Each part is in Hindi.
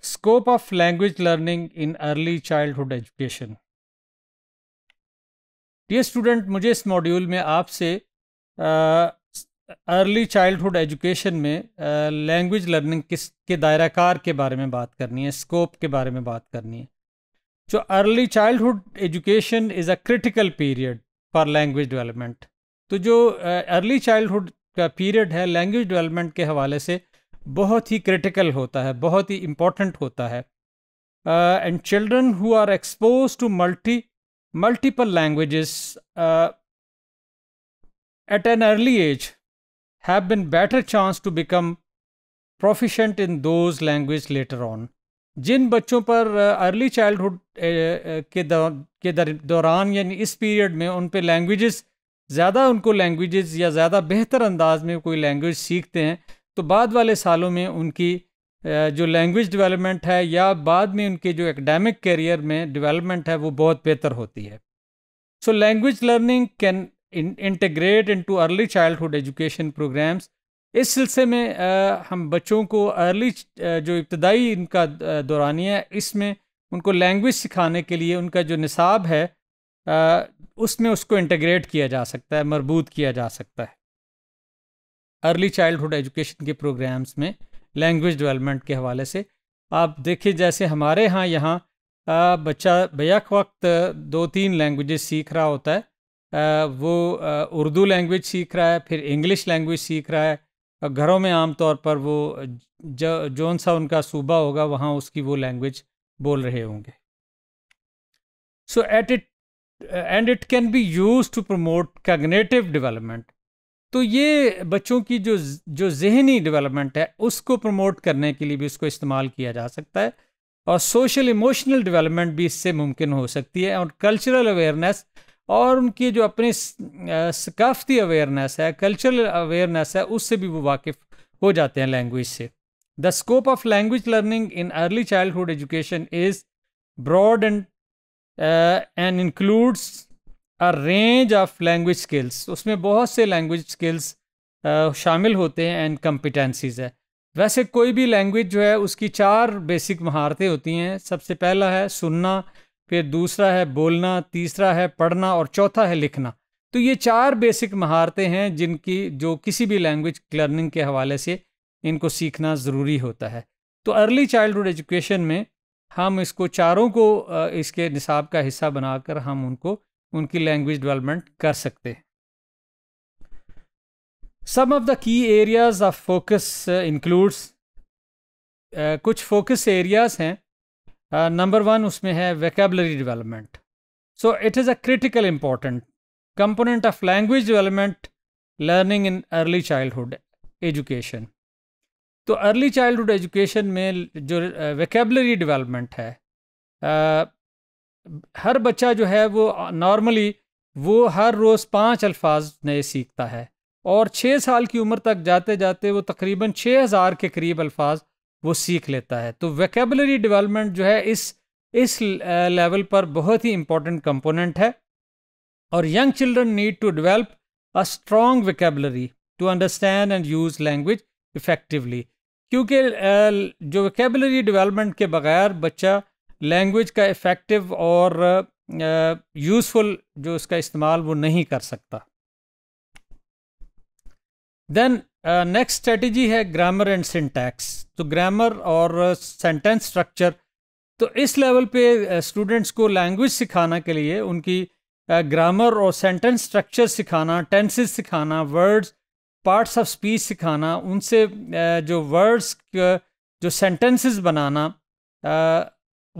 Scope of language learning in early childhood education. ये स्टूडेंट मुझे इस मॉड्यूल में आपसे अर्ली चाइल्डहुड एजुकेशन में लैंग्वेज लर्निंग किस के दायराकार के बारे में बात करनी है स्कोप के बारे में बात करनी है जो early childhood education is a critical period for language development तो जो अर्ली चाइल्डहुड का पीरियड है लैंग्वेज डेवलपमेंट के हवाले से बहुत ही क्रिटिकल होता है बहुत ही इम्पॉर्टेंट होता है and children who are exposed to multi multiple language at an early age have been better chance to become proficient in those language later on जिन बच्चों पर अर्ली चाइल्डहुड के के दौरान यानी इस पीरियड में उन पर लैंग्वेज ज़्यादा उनको लैंग्वेज या ज़्यादा बेहतर अंदाज में कोई लैंग्वेज सीखते हैं तो बाद वाले सालों में उनकी जो लैंग्वेज डेवलपमेंट है या बाद में उनके जो एकेडमिक करियर में डेवलपमेंट है वो बहुत बेहतर होती है so language learning can in into early childhood education programmes इस सिलसिले में हम बच्चों को अर्ली जो इब्तदाई इनका दौरानिया है इसमें उनको लैंग्वेज सिखाने के लिए उनका जो निसाब है उसमें उसको इंटेग्रेट किया जा सकता है मरबूत किया जा सकता है अर्ली चाइल्डहुड एजुकेशन के प्रोग्राम्स में लैंग्वेज डेवलपमेंट के हवाले से आप देखिए जैसे हमारे यहाँ यहाँ बच्चा बैक वक्त दो तीन लैंग्वेज सीख रहा होता है आ, वो उर्दू लैंग्वेज सीख रहा है फिर इंग्लिश लैंग्वेज सीख रहा है घरों में आम तौर पर वो जो जौन सा उनका सूबा होगा वहाँ उसकी वो लैंग्वेज बोल रहे होंगे so at it and it can be use to promote cognitive development तो ये बच्चों की जो जो जहनी डेवलपमेंट है उसको प्रमोट करने के लिए भी उसको इस्तेमाल किया जा सकता है और सोशल इमोशनल डेवलपमेंट भी इससे मुमकिन हो सकती है और कल्चरल अवेयरनेस और उनकी जो अपनी सकाफती अवेयरनेस है कल्चरल अवेयरनेस है उससे भी वो वाकिफ़ हो जाते हैं लैंग्वेज से the scope of language learning in early childhood education is broad and and includes a range of language skills उसमें बहुत से लैंग्वेज स्किल्स शामिल होते हैं एंड कम्पिटेंसीज़ है वैसे कोई भी लैंग्वेज जो है उसकी चार बेसिक महारतें होती हैं सबसे पहला है सुनना फिर दूसरा है बोलना तीसरा है पढ़ना और चौथा है लिखना तो ये चार बेसिक महारतें हैं जिनकी जो किसी भी लैंग्वेज लर्निंग के हवाले से इनको सीखना ज़रूरी होता है तो अर्ली चाइल्डहुड एजुकेशन में हम इसको चारों को इसके निसाब का हिस्सा बनाकर हम उनको उनकी लैंग्वेज डेवलपमेंट कर सकते हैं some of the key areas of focus includes कुछ फोकस एरियाज हैं नंबर uh, वन उसमें है vocabulary development so it is a critical important component of language development learning in early childhood education तो अर्ली चाइल्डहुड एजुकेशन में जो वैकेबलरी uh, डेवलपमेंट है uh, हर बच्चा जो है वो नॉर्मली वो हर रोज़ पाँच अल्फाज नए सीखता है और छः साल की उम्र तक जाते जाते वो तकरीबन छः हज़ार के करीब अल्फाज वो सीख लेता है तो वैकेबलरी डेवलपमेंट जो है इस इस लेवल पर बहुत ही इम्पोर्टेंट कंपोनेंट है और young children need to develop a strong vocabulary to understand and use language effectively क्योंकि जो वैकेबलरी डेवलपमेंट के बगैर बच्चा लैंग्वेज का इफ़ेक्टिव और यूज़फुल जो इसका इस्तेमाल वो नहीं कर सकता देन नेक्स्ट स्ट्रेटजी है ग्रामर एंड सिंटैक्स तो ग्रामर और सेंटेंस uh, स्ट्रक्चर तो इस लेवल पे स्टूडेंट्स uh, को लैंग्वेज सिखाना के लिए उनकी ग्रामर uh, और सेंटेंस स्ट्रक्चर सिखाना टेंसेस सिखाना वर्ड्स पार्ट्स ऑफ स्पीच सिखाना उनसे जो वर्ड्स जो सेंटेंसेस बनाना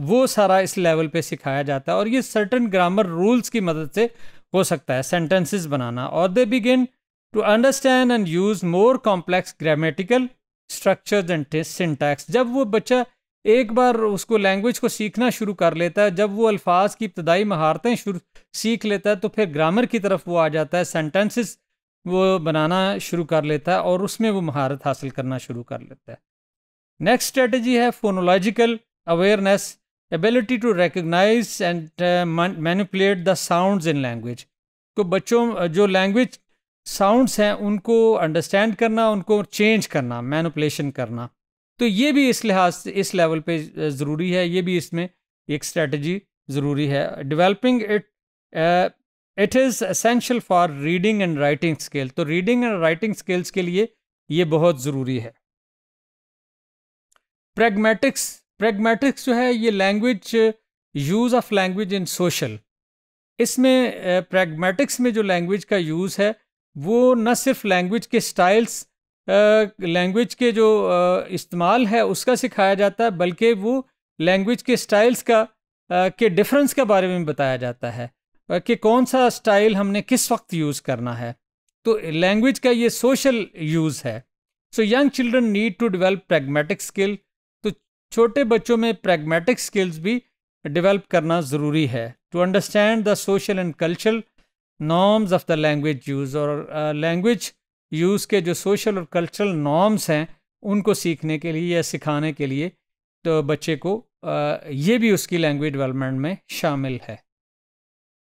वो सारा इस लेवल पे सिखाया जाता है और ये सर्टन ग्रामर रूल्स की मदद से हो सकता है सेंटेंसेस बनाना और they begin to understand and use more complex grammatical structure and syntax जब वो बच्चा एक बार उसको लैंग्वेज को सीखना शुरू कर लेता है जब वो अल्फाज की इब्तदाई महारतें शुरू सीख लेता है तो फिर ग्रामर की तरफ वो आ जाता है सेंटेंसेस वो बनाना शुरू कर लेता है और उसमें वो महारत हासिल करना शुरू कर लेता है नेक्स्ट स्ट्रेटजी है phonological awareness ability to recognise and manipulate the sounds in language तो बच्चों जो लैंग्वेज साउंड्स हैं उनको अंडरस्टैंड करना उनको चेंज करना मैनुपलेशन करना तो ये भी इस लिहाज से इस लेवल पे ज़रूरी है ये भी इसमें एक स्ट्रेटजी ज़रूरी है developing it it is essential for reading and writing skill तो रीडिंग एंड राइटिंग स्किल्स के लिए ये बहुत ज़रूरी है प्रेगमेटिक्स प्रेगमेटिक्स जो है ये language use of language in social इसमें प्रैग्मेटिक्स में जो लैंग्वेज का यूज़ है वो न सिर्फ लैंग्वेज के स्टाइल्स लैंग्वेज के जो इस्तेमाल है उसका सिखाया जाता है बल्कि वो लैंग्वेज के स्टाइल्स का के डिफरेंस के बारे में बताया जाता है कि कौन सा स्टाइल हमने किस वक्त यूज़ करना है तो लैंग्वेज का ये सोशल यूज़ है so young children need to develop pragmatic skill छोटे बच्चों में प्रैग्मेटिक स्किल्स भी डेवलप करना ज़रूरी है to understand the social and cultural norms of the language use और लैंग्वेज यूज़ के जो सोशल और कल्चरल नॉर्म्स हैं उनको सीखने के लिए या सिखाने के लिए तो बच्चे को ये भी उसकी लैंग्वेज डेवलपमेंट में शामिल है